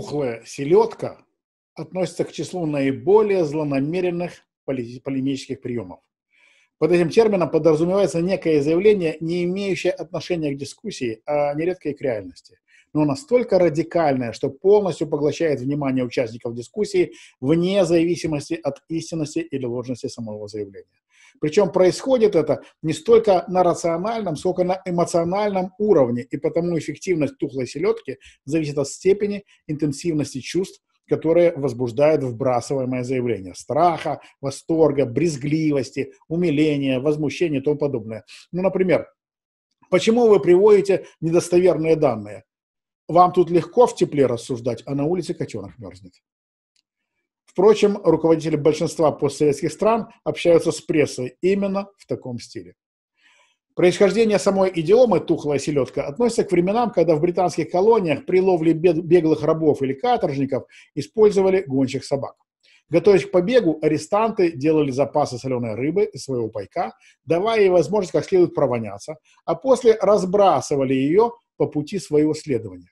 тухлая селедка относится к числу наиболее злонамеренных полемических приемов. Под этим термином подразумевается некое заявление, не имеющее отношения к дискуссии, а нередко и к реальности, но настолько радикальное, что полностью поглощает внимание участников дискуссии вне зависимости от истинности или ложности самого заявления. Причем происходит это не столько на рациональном, сколько на эмоциональном уровне, и потому эффективность тухлой селедки зависит от степени интенсивности чувств, которые возбуждают вбрасываемое заявление. Страха, восторга, брезгливости, умиления, возмущения и тому подобное. Ну, например, почему вы приводите недостоверные данные? Вам тут легко в тепле рассуждать, а на улице котенок мерзнет. Впрочем, руководители большинства постсоветских стран общаются с прессой именно в таком стиле. Происхождение самой идиомы «тухлая селедка» относится к временам, когда в британских колониях при ловле беглых рабов или каторжников использовали гончих собак. Готовясь к побегу, арестанты делали запасы соленой рыбы из своего пайка, давая ей возможность как следует провоняться, а после разбрасывали ее по пути своего следования.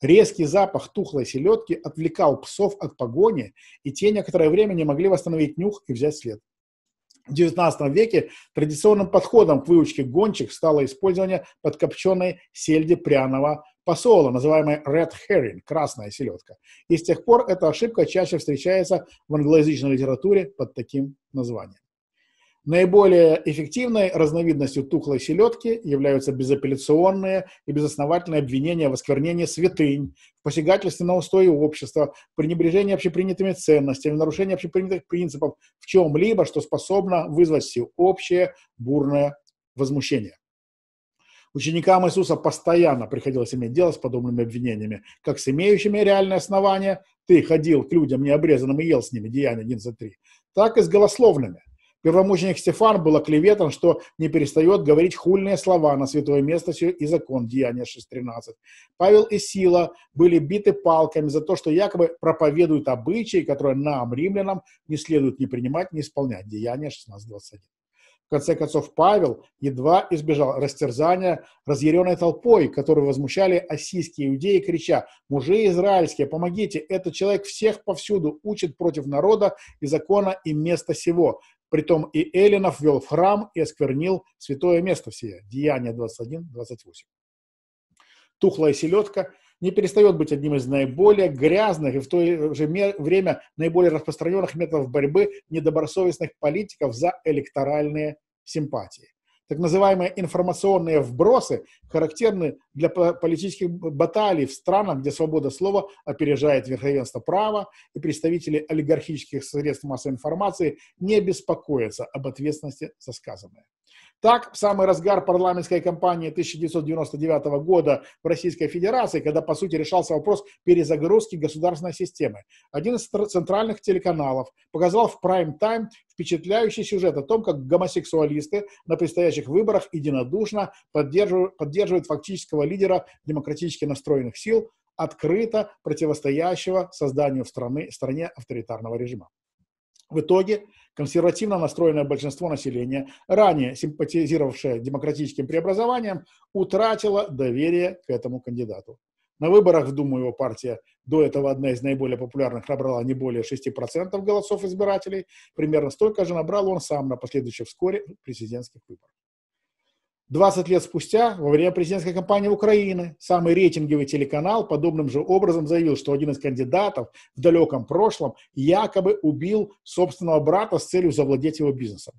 Резкий запах тухлой селедки отвлекал псов от погони, и те некоторое время не могли восстановить нюх и взять след. В XIX веке традиционным подходом к выучке гончих стало использование подкопченной сельди пряного посола, называемой red herring – красная селедка. И с тех пор эта ошибка чаще встречается в англоязычной литературе под таким названием. Наиболее эффективной разновидностью тухлой селедки являются безапелляционные и безосновательные обвинения в осквернении святынь, в посягательстве на устои общества, пренебрежении общепринятыми ценностями, нарушении общепринятых принципов в чем-либо, что способно вызвать всеобщее бурное возмущение. Ученикам Иисуса постоянно приходилось иметь дело с подобными обвинениями, как с имеющими реальное основание «ты ходил к людям необрезанным и ел с ними» Деяния 11.3, так и с голословными Первомученик Стефан был оклеветан, что не перестает говорить хульные слова на святое место и закон Деяния 6.13. Павел и Сила были биты палками за то, что якобы проповедуют обычаи, которые нам, римлянам, не следует ни принимать, ни исполнять. Деяния 16.21. В конце концов, Павел едва избежал растерзания разъяренной толпой, которую возмущали ассийские иудеи, крича «Мужи израильские, помогите! Этот человек всех повсюду учит против народа и закона и места сего. Притом и эллинов вел в храм и осквернил святое место все. Деяние 21-28. Тухлая селедка не перестает быть одним из наиболее грязных и в то же время наиболее распространенных методов борьбы недобросовестных политиков за электоральные симпатии. Так называемые информационные вбросы характерны для политических баталий в странах, где свобода слова опережает верховенство права, и представители олигархических средств массовой информации не беспокоятся об ответственности за сказанное. Так, в самый разгар парламентской кампании 1999 года в Российской Федерации, когда, по сути, решался вопрос перезагрузки государственной системы, один из центральных телеканалов показал в прайм-тайм впечатляющий сюжет о том, как гомосексуалисты на предстоящих выборах единодушно поддерживают, поддерживают фактического лидера демократически настроенных сил, открыто противостоящего созданию в страны, стране авторитарного режима. В итоге консервативно настроенное большинство населения, ранее симпатизировавшее демократическим преобразованием, утратило доверие к этому кандидату. На выборах в Думу его партия до этого одна из наиболее популярных набрала не более 6% голосов избирателей. Примерно столько же набрал он сам на последующих вскоре президентских выборах. 20 лет спустя, во время президентской кампании Украины, самый рейтинговый телеканал подобным же образом заявил, что один из кандидатов в далеком прошлом якобы убил собственного брата с целью завладеть его бизнесом.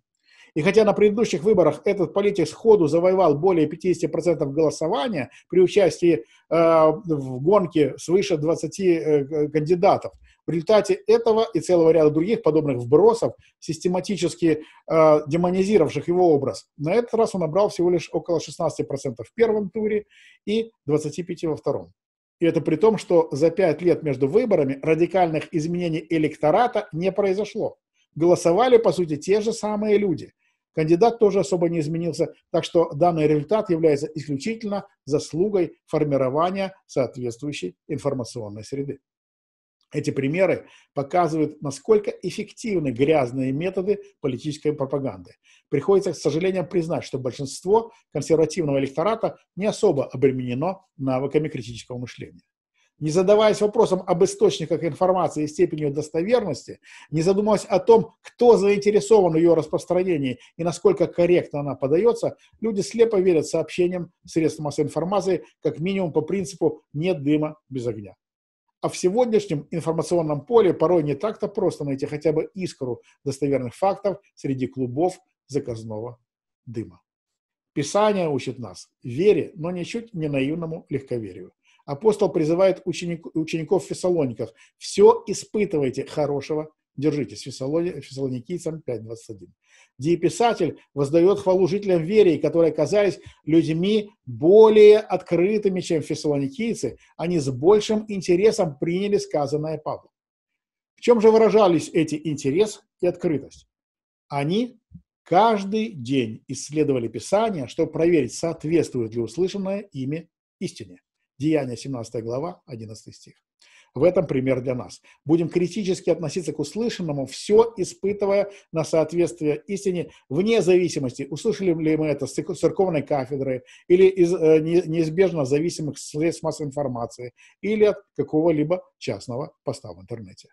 И хотя на предыдущих выборах этот политик сходу завоевал более 50% голосования при участии э, в гонке свыше 20 э, кандидатов – в результате этого и целого ряда других подобных вбросов, систематически э, демонизировавших его образ, на этот раз он набрал всего лишь около 16% в первом туре и 25% во втором. И это при том, что за пять лет между выборами радикальных изменений электората не произошло. Голосовали, по сути, те же самые люди. Кандидат тоже особо не изменился, так что данный результат является исключительно заслугой формирования соответствующей информационной среды. Эти примеры показывают, насколько эффективны грязные методы политической пропаганды. Приходится, к сожалению, признать, что большинство консервативного электората не особо обременено навыками критического мышления. Не задаваясь вопросом об источниках информации и степенью достоверности, не задумываясь о том, кто заинтересован в ее распространении и насколько корректно она подается, люди слепо верят сообщениям средств массовой информации как минимум по принципу «нет дыма без огня». А в сегодняшнем информационном поле порой не так-то просто найти хотя бы искру достоверных фактов среди клубов заказного дыма. Писание учит нас вере, но ничуть не наивному легковерию. Апостол призывает ученик, учеников в Фессалониках «все испытывайте хорошего Держитесь, Фессалоникийцам 5.21. Где воздает хвалу жителям верии, которые казались людьми более открытыми, чем фессалоникийцы. Они с большим интересом приняли сказанное Павлом. В чем же выражались эти интерес и открытость? Они каждый день исследовали Писание, чтобы проверить, соответствует ли услышанное ими истине. Деяние 17 глава, 11 стих. В этом пример для нас. Будем критически относиться к услышанному, все испытывая на соответствие истине, вне зависимости, услышали ли мы это с церковной кафедры или из э, неизбежно зависимых средств массовой информации или от какого-либо частного поста в интернете.